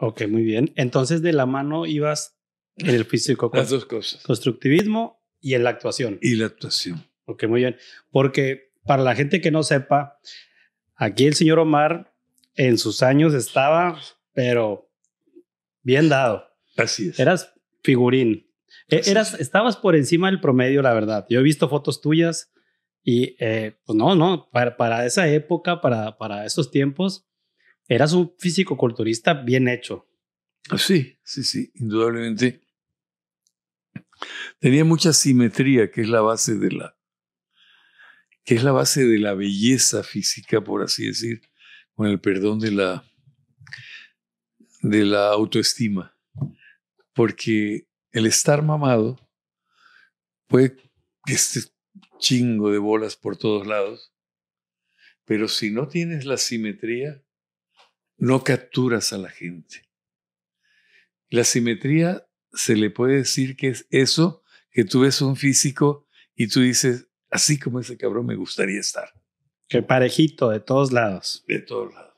Ok, muy bien. Entonces de la mano ibas en el físico. Las dos cosas. Constructivismo y en la actuación. Y la actuación. Ok, muy bien. Porque para la gente que no sepa, aquí el señor Omar en sus años estaba, pero bien dado. Así es. Eras figurín. E, eras, estabas por encima del promedio, la verdad. Yo he visto fotos tuyas y, eh, pues no, no, para, para esa época, para, para esos tiempos, Eras un físico-culturista bien hecho. Ah, sí, sí, sí, indudablemente. Tenía mucha simetría, que es la base de la, que es la base de la belleza física, por así decir, con el perdón de la, de la autoestima. Porque el estar mamado puede que estés chingo de bolas por todos lados, pero si no tienes la simetría, no capturas a la gente. La simetría se le puede decir que es eso que tú ves un físico y tú dices, así como ese cabrón me gustaría estar. Que parejito, de todos lados. De todos lados.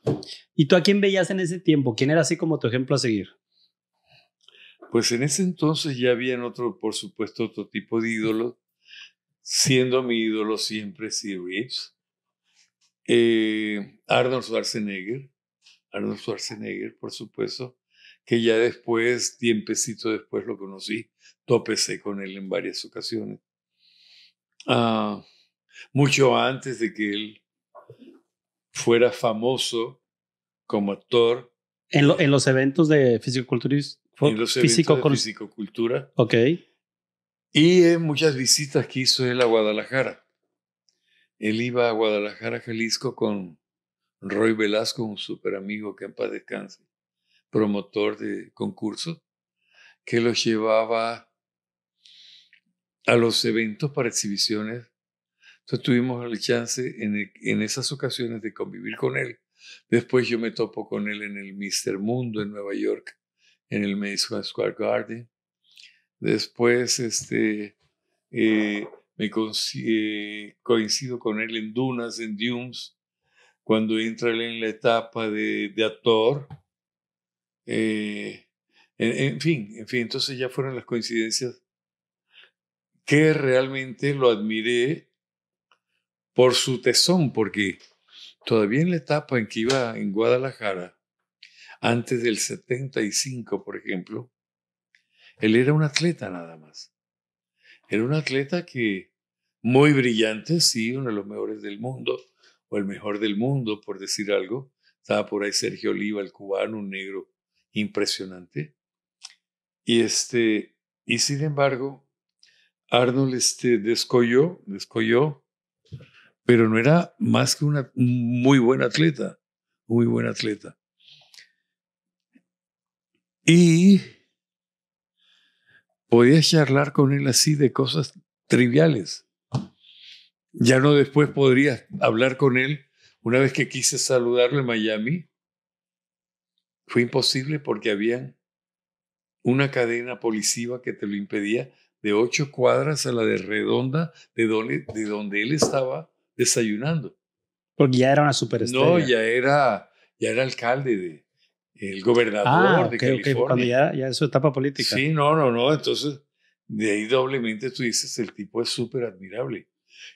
¿Y tú a quién veías en ese tiempo? ¿Quién era así como tu ejemplo a seguir? Pues en ese entonces ya había otro, por supuesto, otro tipo de ídolo. Siendo mi ídolo siempre Sir Reeves, eh, Arnold Schwarzenegger, Arnold Schwarzenegger, por supuesto, que ya después, tiempecito después lo conocí, topecé con él en varias ocasiones. Ah, mucho antes de que él fuera famoso como actor. En, los eventos de fisicoculturismo. En los físico eventos de fisicocultura. Ok. Y en muchas visitas que hizo él a Guadalajara. Él iba a Guadalajara, Jalisco, con Roy Velasco, un super amigo que en paz descanse, promotor de concursos, que lo llevaba a los eventos para exhibiciones. Entonces tuvimos la chance e, en, esas ocasiones de convivir con él. Después yo me topo con él en el Mister Mundo en Nueva York, en el Madison Square Garden. Después este, eh, me eh, coincido con él en Dunas, en Dunes, cuando entra en la etapa de, actor. Eh, en, en, fin, en fin, entonces ya fueron las coincidencias que realmente lo admiré por su tesón, porque todavía en la etapa en que iba en Guadalajara, antes del 75, por ejemplo, él era un atleta nada más. Era un atleta que muy brillante, sí, uno de los mejores del mundo, o el mejor del mundo, por decir algo. Estaba por ahí Sergio Oliva, el cubano, un negro impresionante. Y, este, y sin embargo, Arnold este, descolló, descolló, pero no era más que una, un muy buen atleta, muy buen atleta. Y podía charlar con él así de cosas triviales. Ya no después podría hablar con él. Una vez que quise saludarlo en Miami, fue imposible porque había una cadena policiva que te lo impedía de ocho cuadras a la de redonda de donde, de donde él estaba desayunando. Porque ya era una superestrella. No, ya era, ya era alcalde de el gobernador ah, de California. cuando ya, ya es su etapa política. Sí, no, no, no. Entonces, de ahí doblemente tú dices, el tipo es súper admirable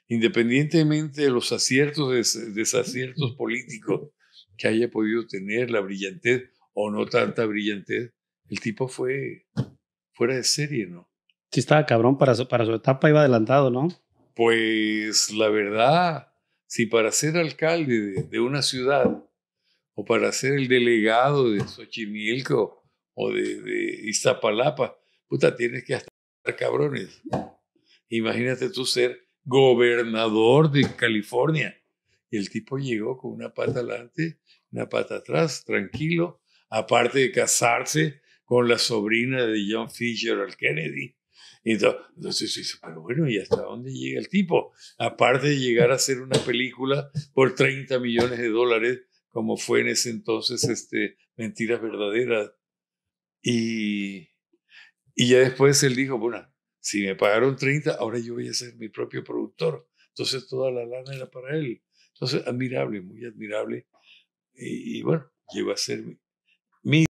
independientemente de los aciertos, desaciertos políticos que haya podido tener, la brillantez o no tanta brillantez, el tipo fue fuera de serie, ¿no? Sí, estaba cabrón, para su, para su etapa iba adelantado, ¿no? Pues la verdad, si para ser alcalde de, una ciudad o para ser el delegado de Xochimilco o de, de Iztapalapa, puta, tienes que estar cabrones. Imagínate tú ser gobernador de California. Y el tipo llegó con una pata adelante, una pata atrás, tranquilo, aparte de casarse con la sobrina de John Fisher al Kennedy. entonces, pero bueno, ¿y hasta dónde llega el tipo? Aparte de llegar a hacer una película por 30 millones de dólares, como fue en ese entonces este, Mentiras Verdaderas. Y, y ya después él dijo, bueno, si me pagaron 30, ahora yo voy a ser mi propio productor. Entonces toda la lana era para él. Entonces, admirable, muy admirable. Y, bueno, llegó a ser mi